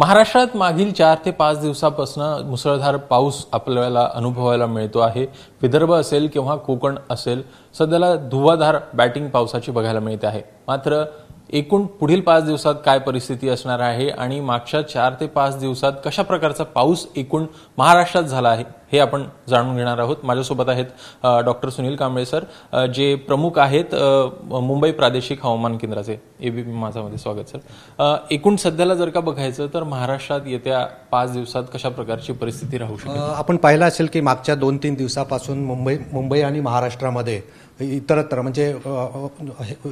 महाराष्ट्रात मागील चार ते पाच दिवसापासून मुसळधार पाऊस आपल्याला अनुभवायला मिळतो आहे विदर्भ असेल किंवा कोकण असेल सध्याला धुवाधार बॅटिंग पावसाची बघायला मिळते आहे मात्र एकूण पुढील पाच दिवसात काय परिस्थिती असणार आहे आणि मागच्या चार ते पाच दिवसात कशा प्रकारचा पाऊस एकूण महाराष्ट्रात झाला आहे हे आपण जाणून घेणार आहोत माझ्यासोबत आहेत डॉक्टर सुनील कांबळे सर जे प्रमुख आहेत मुंबई प्रादेशिक हवामान केंद्राचे एबीपी माझामध्ये स्वागत सर एकूण सध्याला जर का बघायचं तर महाराष्ट्रात येत्या पाच दिवसात कशा प्रकारची परिस्थिती राहू शकते आपण पाहिलं असेल की मागच्या दोन तीन दिवसापासून मुंबई मुंबई आणि महाराष्ट्रामध्ये इतरत्र म्हणजे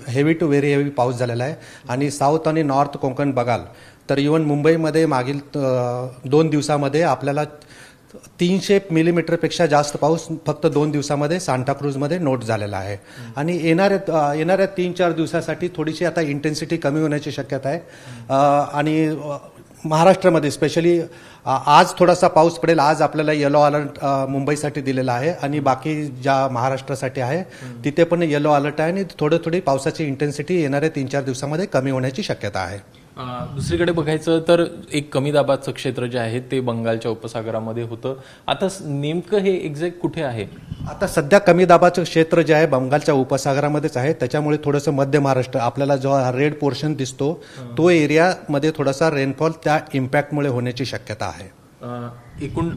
हेवी टू व्हेरी हेवी पाऊस झालेला आहे आणि साऊथ आणि नॉर्थ कोकण बघाल तर इवन मुंबईमध्ये मागील दोन दिवसामध्ये आपल्याला तीनशे मिलीमीटरपेक्षा जास्त पाऊस फक्त दोन दिवसामध्ये सांताक्रूजमध्ये नोट झालेला आहे आणि येणाऱ्या येणाऱ्या तीन चार दिवसासाठी थोडीशी आता इंटेन्सिटी कमी होण्याची शक्यता आहे आणि महाराष्ट्रामध्ये स्पेशली आज थोडासा पाऊस पडेल आज आपल्याला येलो अलर्ट मुंबईसाठी दिलेला आहे आणि बाकी ज्या महाराष्ट्रासाठी आहे तिथे पण येलो अलर्ट आहे आणि थोडं थोडी पावसाची इंटेन्सिटी येणाऱ्या तीन चार दिवसामध्ये कमी होण्याची शक्यता आहे दुसरीकडे बघायचं तर एक कमी दाबाचं क्षेत्र जे आहे ते बंगालच्या उपसागरामध्ये होतं आता नेमकं हे एक्झॅक्ट कुठे आहे आता सध्या कमी दाबाचं क्षेत्र जे आहे बंगालच्या उपसागरामध्येच आहे त्याच्यामुळे थोडंसं मध्य महाराष्ट्र आपल्याला जो रेड पोर्शन दिसतो तो एरियामध्ये थोडासा रेनफॉल त्या इम्पॅक्टमुळे होण्याची शक्यता आहे एकूण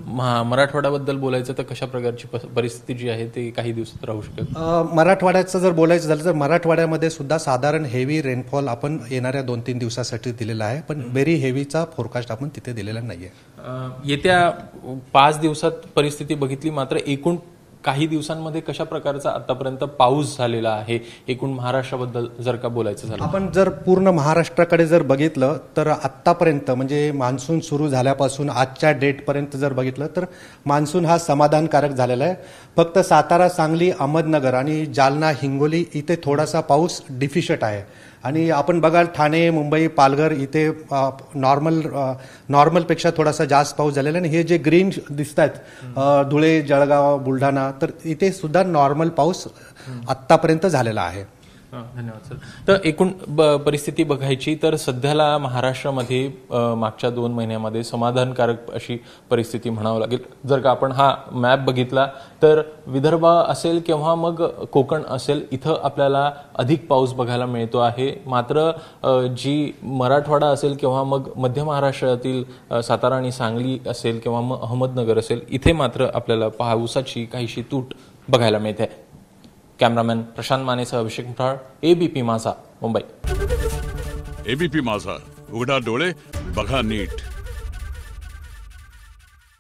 मराठवाड्याबद्दल बोलायचं तर कशा प्रकारची परिस्थिती जी आहे ती काही दिवसात राहू शकेल मराठवाड्याचं जर बोलायचं झालं तर मराठवाड्यामध्ये सुद्धा साधारण हेवी रेनफॉल आपण येणाऱ्या दोन तीन दिवसासाठी दिलेला आहे पण व्हेरी हेवीचा फोरकास्ट आपण तिथे दिलेला नाही येत्या पाच दिवसात परिस्थिती बघितली मात्र एकूण काही दिवसांमध्ये कशा प्रकारचा आतापर्यंत पाऊस झालेला आहे एकूण महाराष्ट्राबद्दल जर का बोलायचं झालं आपण जर पूर्ण महाराष्ट्राकडे जर बघितलं तर आत्तापर्यंत म्हणजे मान्सून सुरू झाल्यापासून आजच्या डेटपर्यंत जर बघितलं तर मान्सून हा समाधानकारक झालेला आहे फक्त सातारा सांगली अहमदनगर आणि जालना हिंगोली इथे थोडासा पाऊस डिफिशट आहे आणि आपण बघाल ठाणे मुंबई पालघर इथे नॉर्मल नॉर्मलपेक्षा थोडासा जास्त पाऊस झालेला आणि हे जे ग्रीन दिसत आहेत धुळे जळगाव बुलढाणा तर इथे सुद्धा नॉर्मल पाऊस आत्तापर्यंत झालेला आहे धन्यवाद सर तर एकूण परिस्थिती बघायची तर सध्याला महाराष्ट्रामध्ये मागच्या दोन महिन्यामध्ये समाधानकारक अशी परिस्थिती म्हणावं लागेल जर का आपण हा मॅप बघितला तर विदर्भ असेल किंवा मग कोकण असेल इथं आपल्याला अधिक पाऊस बघायला मिळतो आहे मात्र जी मराठवाडा असेल किंवा मग मध्य महाराष्ट्रातील सातारा आणि सांगली असेल किंवा मग अहमदनगर असेल इथे मात्र आपल्याला पावसाची काहीशी तूट बघायला मिळते कॅमेरामॅन प्रशांत मानेसह अभिषेक मुठाळ एबीपी माझा मुंबई एबीपी माझा उघडा डोळे बघा नीट